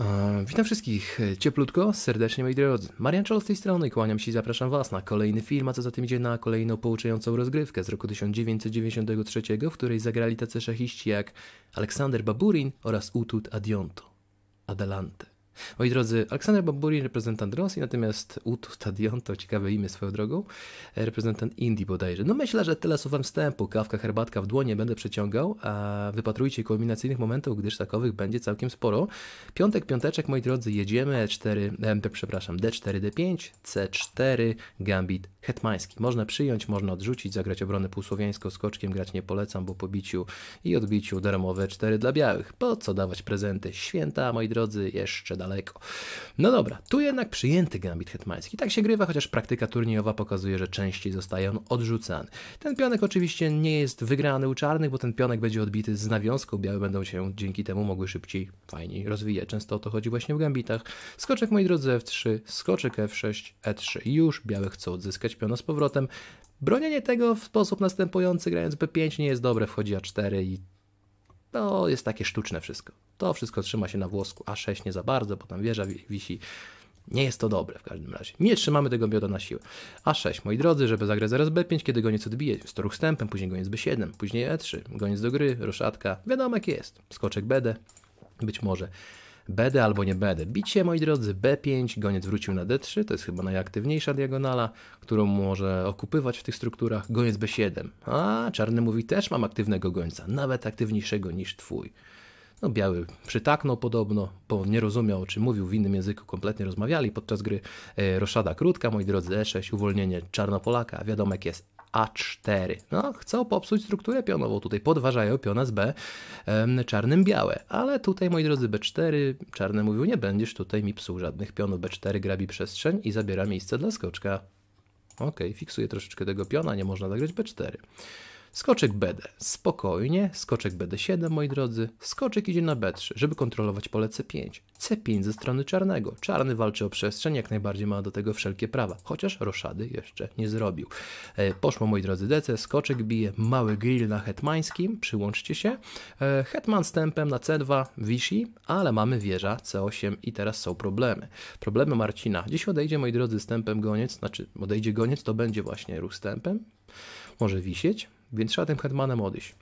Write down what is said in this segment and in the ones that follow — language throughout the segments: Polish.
E, witam wszystkich cieplutko, serdecznie moi drodzy. Marian Czol z tej strony kłaniam się i zapraszam Was na kolejny film, a co za tym idzie na kolejną pouczającą rozgrywkę z roku 1993, w której zagrali tacy szachiści jak Aleksander Baburin oraz Utut Adionto, Adelante. Moi drodzy, Aleksander Bamburi reprezentant Rosji, natomiast Utu Stadion, to ciekawe imię swoją drogą, reprezentant Indii bodajże. No myślę, że tyle słowem wstępu, kawka, herbatka w dłonie będę przeciągał, a wypatrujcie kulminacyjnych momentów, gdyż takowych będzie całkiem sporo. Piątek, piąteczek, moi drodzy, jedziemy, E4, MP, przepraszam, D4, D5, C4, gambit hetmański. Można przyjąć, można odrzucić, zagrać obronę półsłowiańską, skoczkiem grać nie polecam, bo po biciu i odbiciu darmowe 4 dla białych. Po co dawać prezenty? Święta, moi drodzy, jeszcze dawno daleko. No dobra, tu jednak przyjęty gambit hetmański. Tak się grywa, chociaż praktyka turniejowa pokazuje, że częściej zostaje on odrzucany. Ten pionek oczywiście nie jest wygrany u czarnych, bo ten pionek będzie odbity z nawiązką. Białe będą się dzięki temu mogły szybciej, fajniej rozwijać. Często o to chodzi właśnie w gambitach. Skoczek, moi drodzy, F3, skoczek F6, E3. Już białe chcą odzyskać piona z powrotem. Bronienie tego w sposób następujący, grając B5, nie jest dobre, wchodzi A4 i to jest takie sztuczne wszystko. To wszystko trzyma się na włosku A6 nie za bardzo, bo tam wieża wisi. Nie jest to dobre w każdym razie. Nie trzymamy tego bioda na siłę. A6, moi drodzy, żeby zagrać zaraz B5, kiedy goniec odbije, z toru wstępem, później goniec B7, później E3, goniec do gry, roszadka, wiadomo jak jest. Skoczek BD, być może BD albo nie BD. Bicie, moi drodzy, B5, goniec wrócił na D3, to jest chyba najaktywniejsza diagonala, którą może okupywać w tych strukturach, goniec B7. A, czarny mówi, też mam aktywnego gońca, nawet aktywniejszego niż twój. No, biały przytaknął podobno, bo nie rozumiał, czy mówił w innym języku, kompletnie rozmawiali podczas gry. E, Roszada krótka, moi drodzy, E6, uwolnienie Czarnopolaka, wiadomo jak jest. A4. No, chcą popsuć strukturę pionową. Tutaj podważają piona z B czarnym białe. Ale tutaj, moi drodzy, B4, czarny mówił, nie będziesz tutaj mi psuł żadnych pionów. B4 grabi przestrzeń i zabiera miejsce dla skoczka. Ok, fiksuję troszeczkę tego piona, nie można zagrać B4. Skoczek BD, spokojnie, skoczek BD7, moi drodzy. Skoczek idzie na B3, żeby kontrolować pole C5. C5 ze strony czarnego. Czarny walczy o przestrzeń, jak najbardziej ma do tego wszelkie prawa, chociaż roszady jeszcze nie zrobił. E, poszło, moi drodzy, DC, skoczek bije, mały grill na hetmańskim, przyłączcie się. E, hetman z tempem na C2 wisi, ale mamy wieża C8 i teraz są problemy. Problemy Marcina. Dziś odejdzie, moi drodzy, z tempem goniec, znaczy odejdzie goniec, to będzie właśnie ruch z tempem. Może wisieć, więc trzeba tym hetmanem odejść.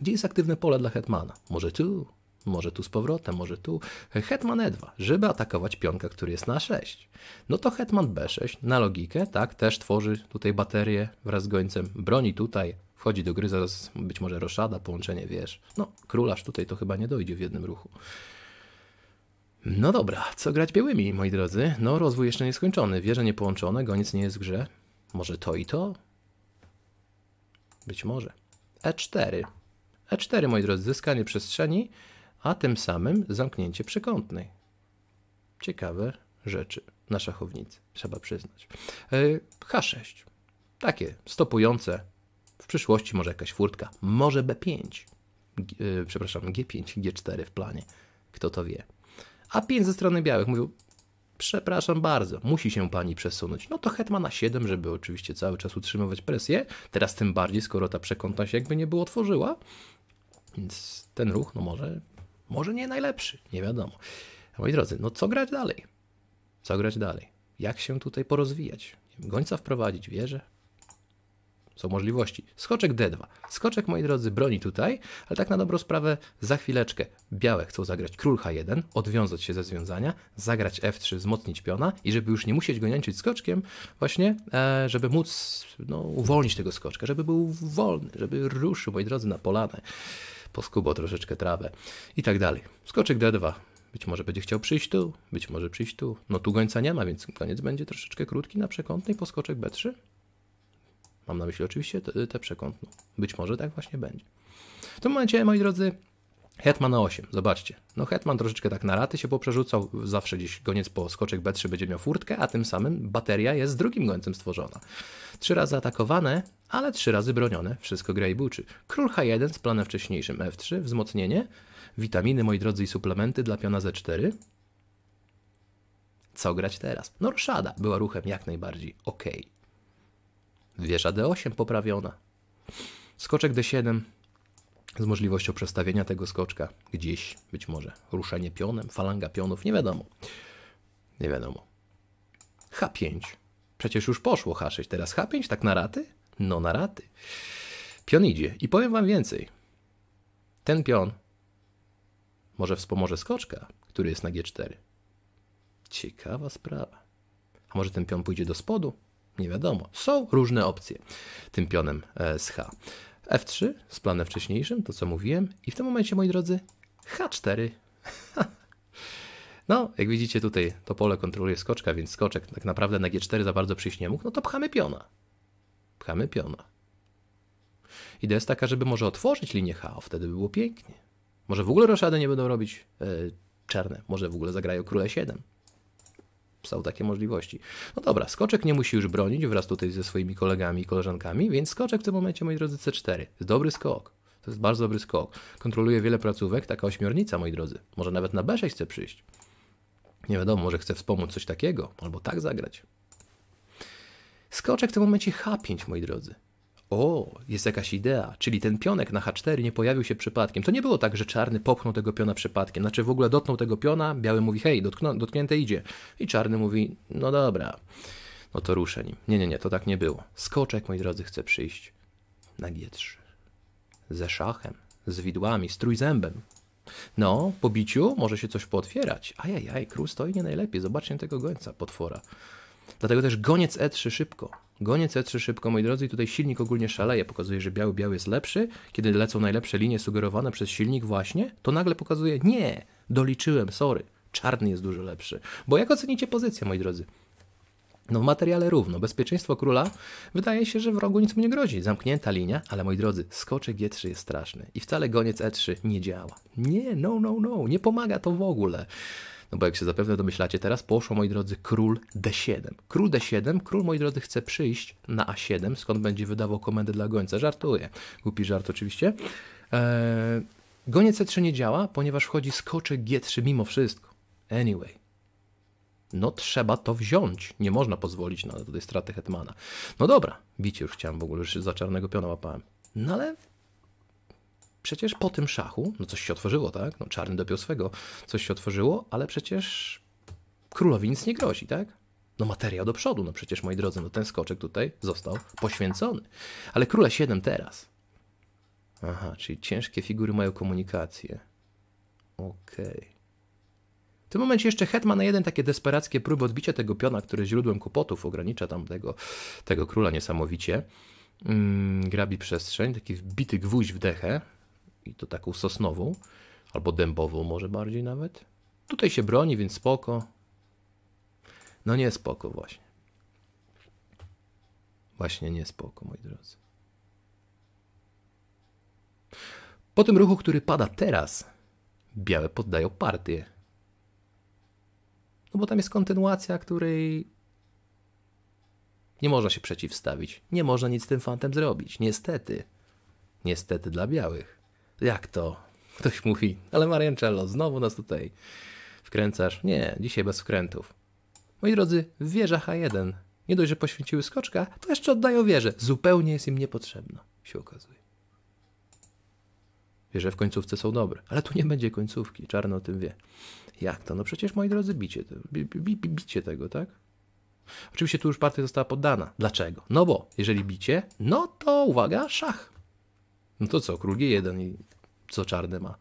Gdzie jest aktywne pole dla hetmana? Może tu, może tu z powrotem, może tu. Hetman E2, żeby atakować pionka, który jest na 6. No to Hetman B6 na logikę, tak, też tworzy tutaj baterię wraz z gońcem, broni tutaj, wchodzi do gry zaraz być może roszada, połączenie wiesz. No, królarz tutaj to chyba nie dojdzie w jednym ruchu. No dobra, co grać białymi, moi drodzy? No, rozwój jeszcze nieskończony, wieże niepołączone, goniec nie jest w grze. Może to i to? Być może. E4. E4, moi drodzy, zyskanie przestrzeni, a tym samym zamknięcie przekątnej. Ciekawe rzeczy na szachownicy, trzeba przyznać. E, H6. Takie stopujące. W przyszłości może jakaś furtka. Może B5. G, e, przepraszam, G5, G4 w planie. Kto to wie. A5 ze strony białych. Mówił, Przepraszam bardzo, musi się pani przesunąć. No to hetman na 7, żeby oczywiście cały czas utrzymywać presję. Teraz tym bardziej, skoro ta przekątna się jakby nie było otworzyła. Więc ten ruch, no może, może nie najlepszy, nie wiadomo. Moi drodzy, no co grać dalej? Co grać dalej? Jak się tutaj porozwijać? Gońca wprowadzić, wieżę? są możliwości. Skoczek D2. Skoczek, moi drodzy, broni tutaj, ale tak na dobrą sprawę za chwileczkę białe chcą zagrać król H1, odwiązać się ze związania, zagrać F3, wzmocnić piona i żeby już nie musieć go niańczyć skoczkiem, właśnie, e, żeby móc no, uwolnić tego skoczka, żeby był wolny, żeby ruszył, moi drodzy, na polanę, poskubo troszeczkę trawę i tak dalej. Skoczek D2. Być może będzie chciał przyjść tu, być może przyjść tu. No tu gońca nie ma, więc koniec będzie troszeczkę krótki na przekątnej poskoczek B3. Mam na myśli oczywiście te przekątną. Być może tak właśnie będzie. W tym momencie, moi drodzy, Hetman na 8, zobaczcie. No Hetman troszeczkę tak na raty się poprzerzucał, zawsze gdzieś goniec po skoczek B3 będzie miał furtkę, a tym samym bateria jest drugim gońcem stworzona. Trzy razy atakowane, ale trzy razy bronione, wszystko gra i buczy. Król H1 z planem wcześniejszym F3, wzmocnienie, witaminy, moi drodzy, i suplementy dla piona Z4. Co grać teraz? No Roszada była ruchem jak najbardziej ok wieża D8 poprawiona. Skoczek D7 z możliwością przestawienia tego skoczka gdzieś, być może ruszenie pionem, falanga pionów, nie wiadomo. Nie wiadomo. H5. Przecież już poszło H6, teraz H5, tak na raty? No na raty. Pion idzie i powiem wam więcej. Ten pion może wspomoże skoczka, który jest na G4. Ciekawa sprawa. A może ten pion pójdzie do spodu? Nie wiadomo. Są różne opcje tym pionem e, z H. F3 z planem wcześniejszym, to co mówiłem. I w tym momencie, moi drodzy, H4. no, jak widzicie tutaj to pole kontroluje skoczka, więc skoczek tak naprawdę na G4 za bardzo przyjść nie mógł. No to pchamy piona. Pchamy piona. Idea jest taka, żeby może otworzyć linię H, wtedy by było pięknie. Może w ogóle roszady nie będą robić yy, czarne, może w ogóle zagrają króle 7 są takie możliwości. No dobra, skoczek nie musi już bronić wraz tutaj ze swoimi kolegami i koleżankami, więc skoczek w tym momencie, moi drodzy, C4. Dobry skok. To jest bardzo dobry skok. Kontroluje wiele placówek, taka ośmiornica, moi drodzy. Może nawet na B6 chce przyjść. Nie wiadomo, może chce wspomóc coś takiego, albo tak zagrać. Skoczek w tym momencie H5, moi drodzy o, jest jakaś idea, czyli ten pionek na H4 nie pojawił się przypadkiem. To nie było tak, że czarny popchnął tego piona przypadkiem, znaczy w ogóle dotknął tego piona, biały mówi hej, dotkną, dotknięte idzie. I czarny mówi, no dobra, no to ruszę nim. Nie, nie, nie, to tak nie było. Skoczek, moi drodzy, chce przyjść na G3. Ze szachem, z widłami, z trójzębem. No, po biciu może się coś pootwierać. Ajajaj, król stoi nie najlepiej, zobaczcie tego gońca, potwora. Dlatego też goniec E3 szybko. Goniec C3 szybko, moi drodzy, i tutaj silnik ogólnie szaleje, pokazuje, że biały, biały jest lepszy. Kiedy lecą najlepsze linie sugerowane przez silnik właśnie, to nagle pokazuje, nie, doliczyłem, sorry, czarny jest dużo lepszy. Bo jak ocenicie pozycję, moi drodzy? No w materiale równo. Bezpieczeństwo króla wydaje się, że wrogu nic mu nie grozi. Zamknięta linia, ale moi drodzy, skoczek G3 jest straszny. I wcale goniec E3 nie działa. Nie, no, no, no, nie pomaga to w ogóle. No bo jak się zapewne domyślacie teraz, poszło, moi drodzy, król D7. Król D7, król, moi drodzy, chce przyjść na A7, skąd będzie wydawał komendę dla gońca. Żartuję. Głupi żart oczywiście. Eee, goniec C3 nie działa, ponieważ wchodzi skoczek G3 mimo wszystko. Anyway no trzeba to wziąć. Nie można pozwolić na tutaj straty Hetmana. No dobra, bicie już chciałem w ogóle, już za czarnego piona łapałem. No ale przecież po tym szachu, no coś się otworzyło, tak? No czarny dopiął swego, coś się otworzyło, ale przecież królowi nic nie grozi, tak? No materiał do przodu, no przecież moi drodzy, no ten skoczek tutaj został poświęcony. Ale króla 7 teraz. Aha, czyli ciężkie figury mają komunikację. Okej. Okay. W tym momencie jeszcze Hetman na jeden takie desperackie próby odbicia tego piona, który źródłem kłopotów ogranicza tam tego, tego króla niesamowicie. Mm, grabi przestrzeń, taki wbity gwóźdź w dechę i to taką sosnową, albo dębową może bardziej nawet. Tutaj się broni, więc spoko. No nie spoko właśnie. Właśnie nie spoko, moi drodzy. Po tym ruchu, który pada teraz, białe poddają partię. No bo tam jest kontynuacja, której nie można się przeciwstawić. Nie można nic z tym fantem zrobić. Niestety. Niestety dla białych. Jak to? Ktoś mówi, ale Mariancello, znowu nas tutaj wkręcasz. Nie, dzisiaj bez wkrętów. Moi drodzy, wieża H1. Nie dość, że poświęciły skoczka, to jeszcze oddają wieżę. Zupełnie jest im niepotrzebna, się okazuje. Wieże w końcówce są dobre, ale tu nie będzie końcówki, czarno o tym wie. Jak to? No przecież, moi drodzy, bicie, bi, bi, bi, bicie tego, tak? Oczywiście tu już partia została poddana. Dlaczego? No bo jeżeli bicie, no to uwaga, szach. No to co, król G1 i co czarny ma?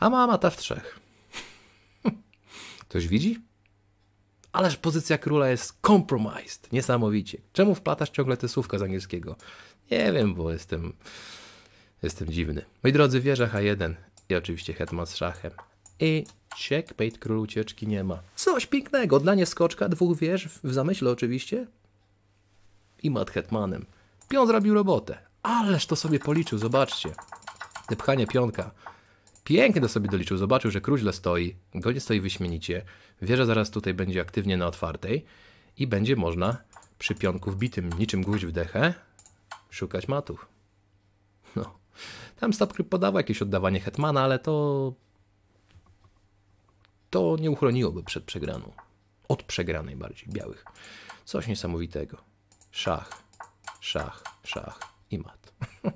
A ma mata w trzech. Ktoś widzi? Ależ pozycja króla jest compromised. Niesamowicie. Czemu wplatasz ciągle te słówka z angielskiego? Nie wiem, bo jestem, jestem dziwny. Moi drodzy, wieża H1 i oczywiście hetman z szachem. I checkmate, król ucieczki nie ma. Coś pięknego. dla skoczka, dwóch wież, w zamyśle oczywiście. I mat hetmanem. Pion zrobił robotę, Ależ to sobie policzył, zobaczcie. Depchanie pionka. Pięknie to sobie doliczył, zobaczył, że króźle stoi, gonie stoi wyśmienicie, wieża zaraz tutaj będzie aktywnie na otwartej i będzie można przy pionku wbitym niczym guź w dechę szukać matów. No. Tam Stapkry podawał jakieś oddawanie hetmana, ale to... to nie uchroniłoby przed przegraną. Od przegranej bardziej, białych. Coś niesamowitego. Szach, szach, szach i mat.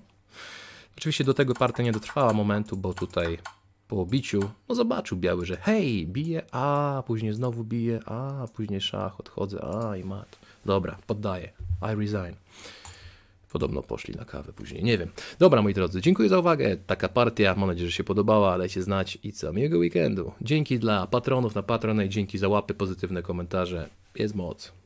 Oczywiście do tego partia nie dotrwała momentu, bo tutaj po obiciu, no zobaczył biały, że hej, bije, a później znowu bije, a później szach, odchodzę, a i mat. Dobra, poddaję, I resign. Podobno poszli na kawę później, nie wiem. Dobra, moi drodzy, dziękuję za uwagę. Taka partia, mam nadzieję, że się podobała. się znać i co miłego weekendu. Dzięki dla patronów na i dzięki za łapy, pozytywne komentarze. Jest moc.